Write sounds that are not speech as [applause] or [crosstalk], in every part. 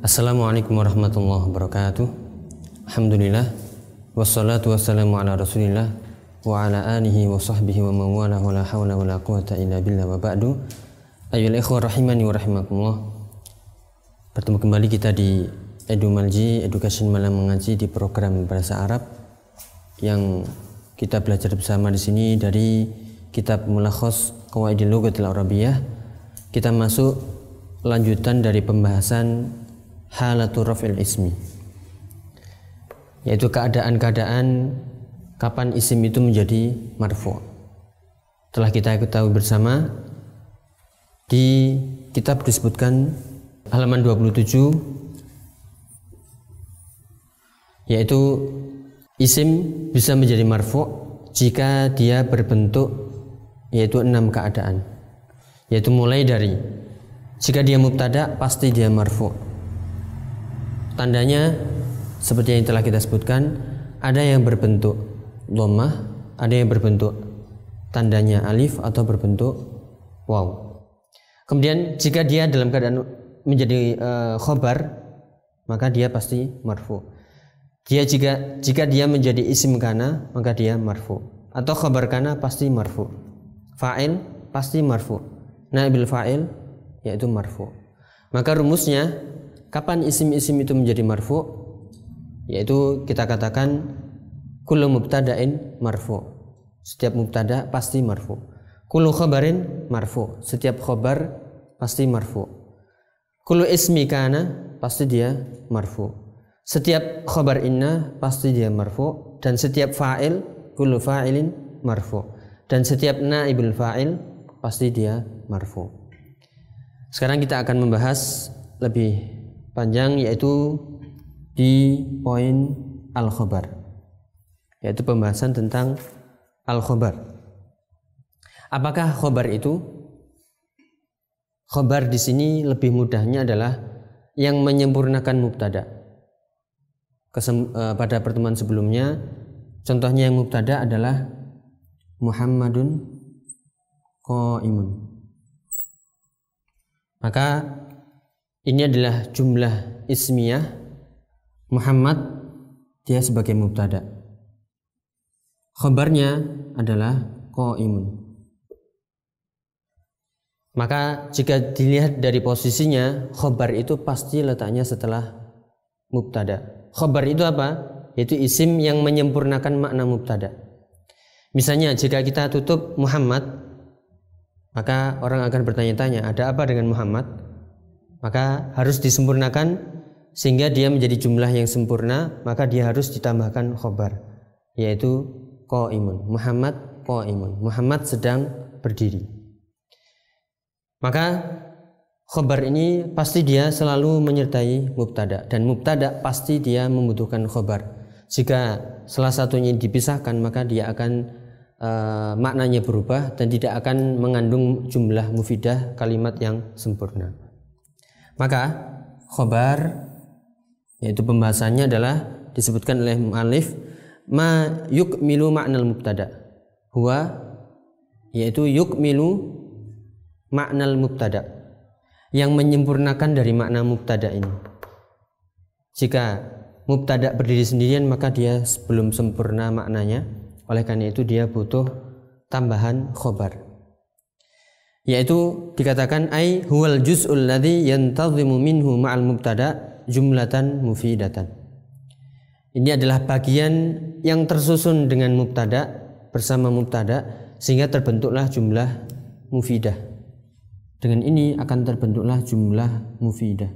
Assalamualaikum warahmatullahi wabarakatuh alhamdulillah, لعلكم تعقلون السلام عليكم wa ala alihi wa sahbihi wa hawla quwata illa wa ba'du ayol rahimani wa rahimakumullah bertemu kembali kita di Edu Malji Education Malam Mengaji di program Bahasa Arab yang kita belajar bersama di sini dari kitab Mulakhos Qawaidil Lughatil Arabiyah. Kita masuk lanjutan dari pembahasan halatur raf'il ismi. Yaitu keadaan-keadaan kapan isim itu menjadi marfu. Telah kita ketahui bersama di kitab disebutkan halaman 27 yaitu Isim bisa menjadi marfu jika dia berbentuk yaitu enam keadaan. Yaitu mulai dari jika dia mubtada pasti dia marfu. Tandanya seperti yang telah kita sebutkan, ada yang berbentuk lomah ada yang berbentuk tandanya alif atau berbentuk waw. Kemudian jika dia dalam keadaan menjadi uh, khobar maka dia pasti marfu. Dia jika jika dia menjadi isim kana maka dia marfu atau khabar kana pasti marfu. Fa'il pasti marfu. Naibil fa'il yaitu marfu. Maka rumusnya kapan isim-isim itu menjadi marfu? Yaitu kita katakan kullu mubtada'in marfu. Setiap mubtada pasti marfu. Kullu khabarin marfu. Setiap khabar pasti marfu. Kullu ismi kana pasti dia marfu. Setiap khobar inna pasti dia marfu dan setiap fa'il kullu fa'ilin marfu dan setiap naibul fa'il pasti dia marfu. Sekarang kita akan membahas lebih panjang yaitu di poin al khobar yaitu pembahasan tentang al khobar. Apakah khobar itu? khobar di sini lebih mudahnya adalah yang menyempurnakan mubtada' kesem, uh, pada pertemuan sebelumnya contohnya yang mubtada adalah Muhammadun qaimun. Maka ini adalah jumlah ismiyah Muhammad dia sebagai mubtada. Khabarnya adalah qaimun. Maka jika dilihat dari posisinya, khobar itu pasti letaknya setelah mubtada. Khobar itu apa? Yaitu isim yang menyempurnakan makna mubtada. Misalnya jika kita tutup Muhammad, maka orang akan bertanya-tanya, ada apa dengan Muhammad? Maka harus disempurnakan sehingga dia menjadi jumlah yang sempurna, maka dia harus ditambahkan khobar, yaitu qaimun. Muhammad qaimun. Muhammad sedang berdiri. Maka khobar ini pasti dia selalu menyertai mubtada dan mubtada pasti dia membutuhkan khobar. Jika salah satunya dipisahkan maka dia akan e, maknanya berubah dan tidak akan mengandung jumlah mufidah kalimat yang sempurna. Maka khobar yaitu pembahasannya adalah disebutkan oleh mu'alif ma milu ma'nal mubtada huwa yaitu yuk milu ma'nal mubtada yang menyempurnakan dari makna mubtada ini. Jika mubtada berdiri sendirian maka dia belum sempurna maknanya. Oleh karena itu dia butuh tambahan khobar. Yaitu dikatakan ai huwal juz'ul ladzi yantazimu minhu ma'al mubtada jumlatan mufidatan. Ini adalah bagian yang tersusun dengan mubtada bersama mubtada sehingga terbentuklah jumlah mufidah. Dengan ini akan terbentuklah jumlah mufidah.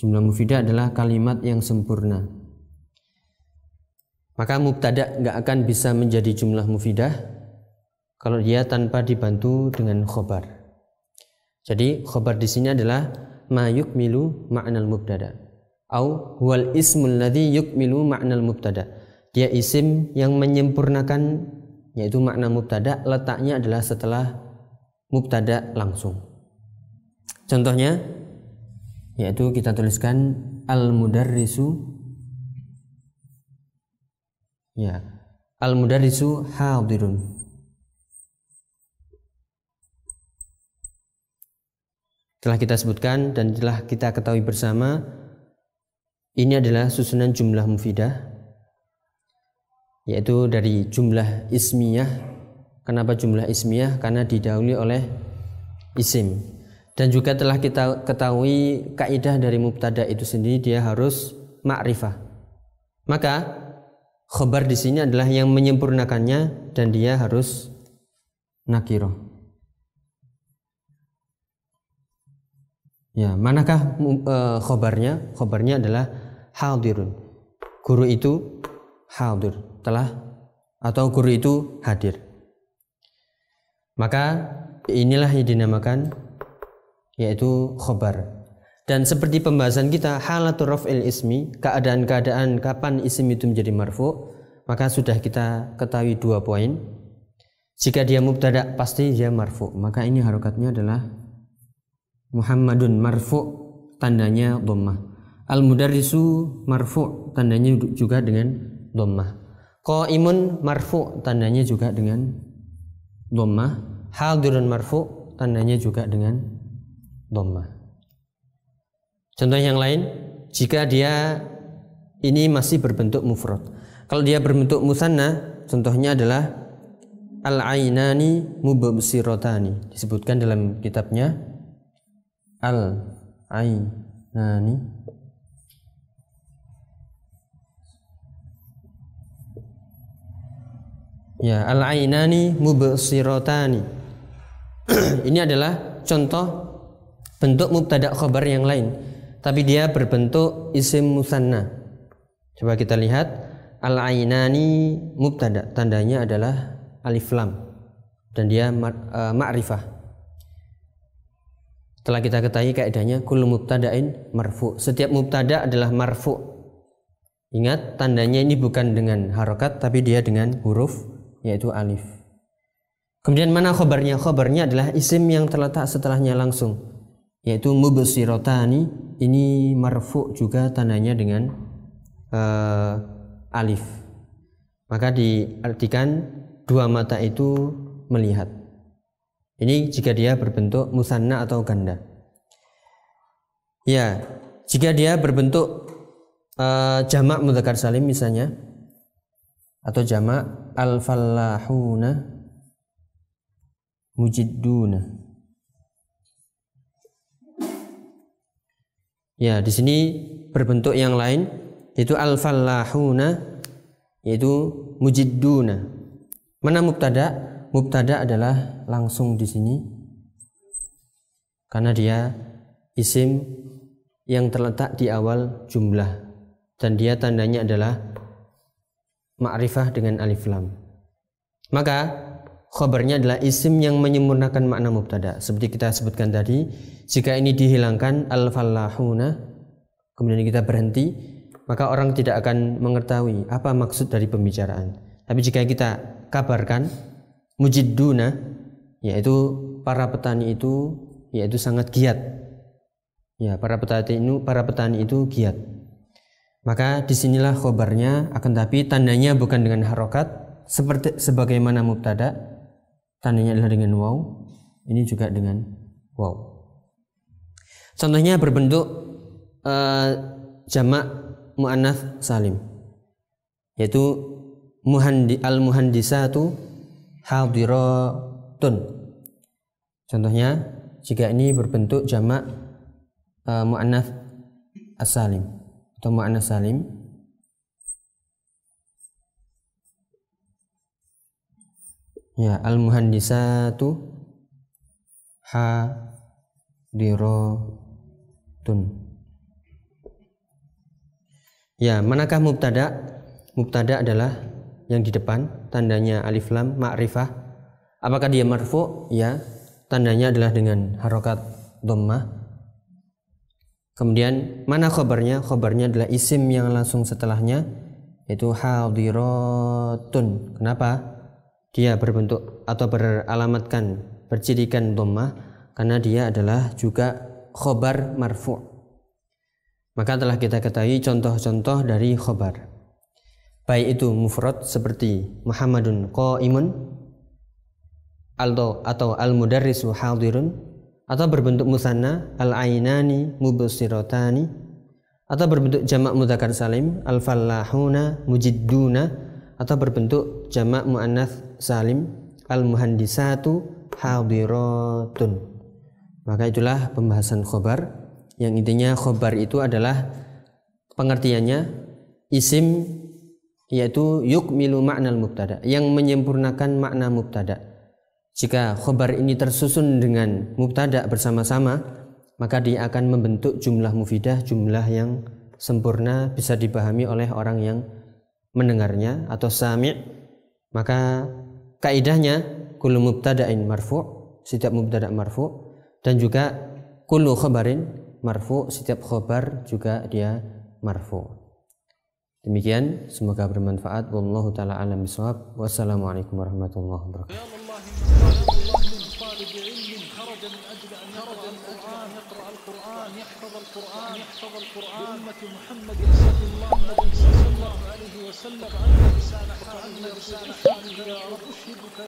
Jumlah mufidah adalah kalimat yang sempurna. Maka mubtada nggak akan bisa menjadi jumlah mufidah kalau dia tanpa dibantu dengan khobar. Jadi khobar di sini adalah ma milu ma'anal mubtada au wal ismul yuk milu ma'anal mubtada. Dia isim yang menyempurnakan yaitu makna mubtada letaknya adalah setelah mubtada langsung. Contohnya yaitu kita tuliskan al mudarrisu ya al mudarrisu hadirun telah kita sebutkan dan telah kita ketahui bersama ini adalah susunan jumlah mufidah yaitu dari jumlah ismiyah Kenapa jumlah ismiyah? Karena didahului oleh isim. Dan juga telah kita ketahui kaidah dari mubtada itu sendiri dia harus ma'rifah. Maka khobar di sini adalah yang menyempurnakannya dan dia harus nakiro. Ya, manakah khabarnya? Eh, khobarnya? Khobarnya adalah hadirun. Guru itu hadir, telah atau guru itu hadir. Maka inilah yang dinamakan yaitu khobar. Dan seperti pembahasan kita halatul raf'il ismi, keadaan-keadaan kapan isim itu menjadi marfu, maka sudah kita ketahui dua poin. Jika dia mubtada pasti dia marfu, maka ini harokatnya adalah Muhammadun marfu tandanya dhammah. Al mudarrisu marfu tandanya juga dengan dhammah. Qaimun marfu tandanya juga dengan dhammah hadirun marfu tandanya juga dengan dhammah contoh yang lain jika dia ini masih berbentuk mufrad kalau dia berbentuk musanna contohnya adalah al ainani mubsiratani disebutkan dalam kitabnya al ainani ya al ainani mubsiratani [clears throat] ini adalah contoh bentuk mubtada khobar yang lain tapi dia berbentuk isim musanna coba kita lihat al ainani mubtada tandanya adalah alif lam dan dia e, ma'rifah Setelah kita ketahui kaidahnya kullu mubtada'in marfu setiap mubtada adalah marfu ingat tandanya ini bukan dengan harokat tapi dia dengan huruf yaitu alif. Kemudian mana khobarnya? Khobarnya adalah isim yang terletak setelahnya langsung yaitu mubsirotani ini marfu juga tandanya dengan uh, alif. Maka diartikan dua mata itu melihat. Ini jika dia berbentuk musanna atau ganda. Ya, jika dia berbentuk uh, jamak mudzakkar salim misalnya, atau jamak al falahuna mujiduna Ya, di sini berbentuk yang lain yaitu al falahuna yaitu mujiduna Mana mubtada? Mubtada adalah langsung di sini karena dia isim yang terletak di awal jumlah dan dia tandanya adalah ma'rifah dengan alif lam. Maka khabarnya adalah isim yang menyempurnakan makna mubtada. Seperti kita sebutkan tadi, jika ini dihilangkan al-fallahuna, kemudian kita berhenti, maka orang tidak akan mengetahui apa maksud dari pembicaraan. Tapi jika kita kabarkan mujidduna, yaitu para petani itu yaitu sangat giat. Ya, para petani itu para petani itu giat. Maka disinilah khobarnya akan tapi tandanya bukan dengan harokat seperti sebagaimana mubtada tandanya adalah dengan waw ini juga dengan waw contohnya berbentuk uh, jamak mu'anaf salim yaitu muhandi al muhandisatu hadiratun contohnya jika ini berbentuk jamak uh, mu'annath as-salim atau makna salim ya al muhandisatu ha dirotun ya manakah mubtada mubtada adalah yang di depan tandanya alif lam ma'rifah apakah dia marfu ya tandanya adalah dengan harokat dhammah Kemudian mana khobarnya? Khobarnya adalah isim yang langsung setelahnya yaitu hadiratun. Kenapa? Dia berbentuk atau beralamatkan, bercirikan dhammah karena dia adalah juga khobar marfu. Maka telah kita ketahui contoh-contoh dari khobar. Baik itu mufrad seperti Muhammadun qaimun aldo atau al-mudarrisu hadirun atau berbentuk musanna al-ainani mubsiratani atau berbentuk jamak mudzakkar salim al falahuna mujidduna atau berbentuk jamak muannath salim al-muhandisatu hadiratun maka itulah pembahasan khobar yang intinya khobar itu adalah pengertiannya isim yaitu yuk yukmilu makna mubtada yang menyempurnakan makna mubtada' Jika khobar ini tersusun dengan mubtada bersama-sama, maka dia akan membentuk jumlah mufidah, jumlah yang sempurna bisa dipahami oleh orang yang mendengarnya atau sami' maka kaidahnya kullu mubtada'in marfu' setiap mubtada' marfu' dan juga kullu khobarin marfu' setiap khobar juga dia marfu' demikian semoga bermanfaat wallahu taala alam bisawab wassalamualaikum warahmatullahi wabarakatuh من أجل أن يرى القرآن يقرأ القرآن يحفظ القرآن يحفظ القرآن أمة محمد صلى الله عليه وسلم أن رسالة أن رسالة يا رب أشهدك